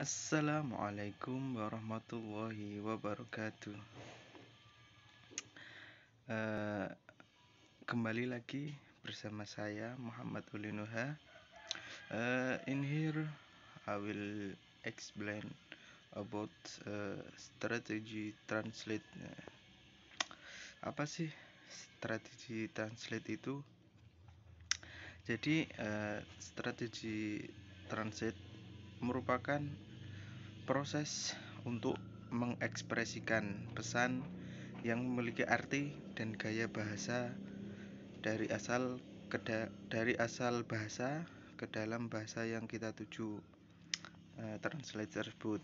Assalamualaikum warahmatullahi wabarakatuh. Uh, kembali lagi bersama saya Muhammad Ulinuha. Uh, in here, I will explain about uh, strategy translate. Apa sih strategi translate itu? Jadi uh, strategi translate merupakan proses untuk mengekspresikan pesan yang memiliki arti dan gaya bahasa dari asal ke da, dari asal bahasa ke dalam bahasa yang kita tuju uh, translate tersebut.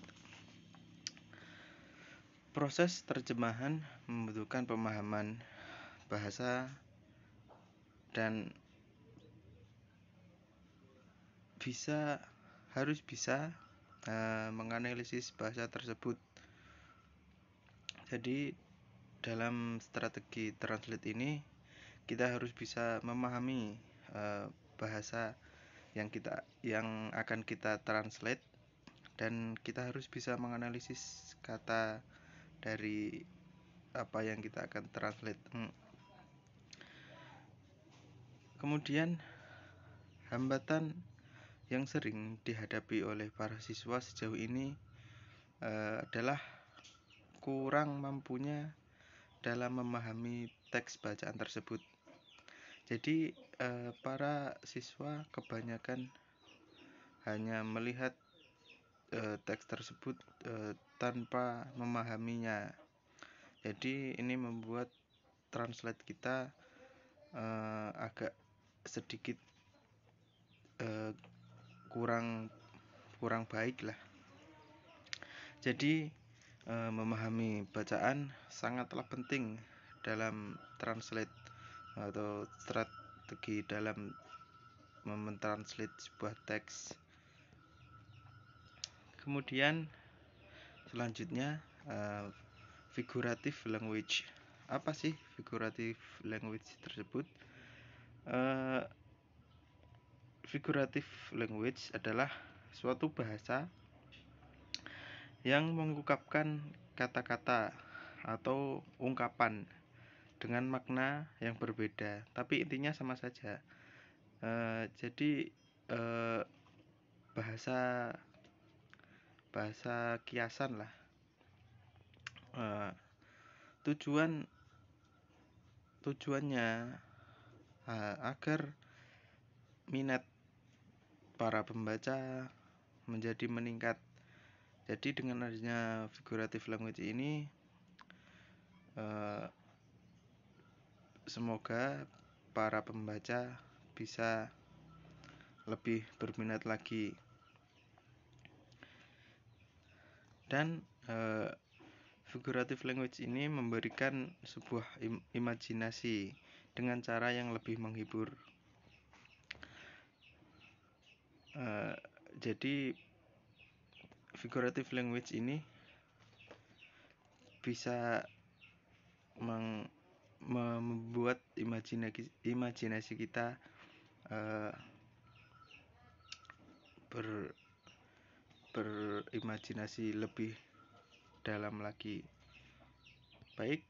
Proses terjemahan membutuhkan pemahaman bahasa dan bisa harus bisa uh, menganalisis bahasa tersebut. Jadi dalam strategi translate ini kita harus bisa memahami uh, bahasa yang kita yang akan kita translate dan kita harus bisa menganalisis kata dari apa yang kita akan translate. Hmm. Kemudian hambatan yang sering dihadapi oleh para siswa sejauh ini uh, adalah kurang mampunya dalam memahami teks bacaan tersebut. Jadi uh, para siswa kebanyakan hanya melihat eh, teks tersebut tanpa memahaminya. Jadi ini membuat translate kita agak sedikit kurang kurang baik lah jadi eh, memahami bacaan sangatlah penting dalam translate atau strategi dalam mentranslate sebuah teks kemudian selanjutnya eh, figuratif language apa sih figuratif language tersebut eh, figuratif language adalah suatu bahasa yang mengungkapkan kata-kata atau ungkapan dengan makna yang berbeda, tapi intinya sama saja. E, jadi e, bahasa bahasa kiasan lah. E, tujuan tujuannya agar minat para pembaca menjadi meningkat. Jadi dengan adanya figuratif language ini eh, semoga para pembaca bisa lebih berminat lagi. Dan eh, figuratif language ini memberikan sebuah im imajinasi dengan cara yang lebih menghibur. Eh, jadi figurative language ini bisa meng, membuat imajinasi imajinasi kita uh, ber berimajinasi lebih dalam lagi baik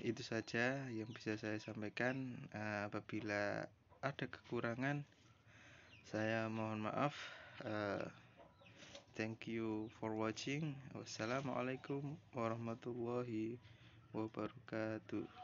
itu saja yang bisa saya sampaikan uh, apabila ada kekurangan saya mohon maaf uh, thank you for watching wassalamualaikum warahmatullahi wabarakatuh